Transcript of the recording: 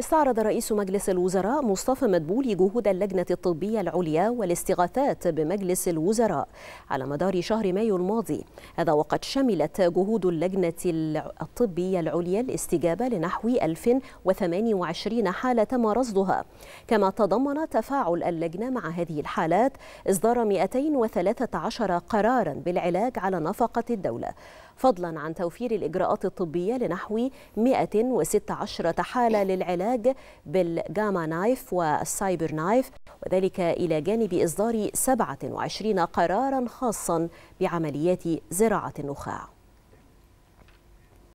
استعرض رئيس مجلس الوزراء مصطفى مدبولي جهود اللجنة الطبية العليا والاستغاثات بمجلس الوزراء على مدار شهر مايو الماضي هذا وقد شملت جهود اللجنة الطبية العليا الاستجابة لنحو 1028 حالة تم رصدها كما تضمن تفاعل اللجنة مع هذه الحالات إصدار 213 قرارا بالعلاج على نفقة الدولة فضلا عن توفير الإجراءات الطبية لنحو 116 حالة للعلاج العلاج بالجاما نايف والسايبر نايف وذلك إلى جانب إصدار 27 قرارا خاصا بعمليات زراعة النخاع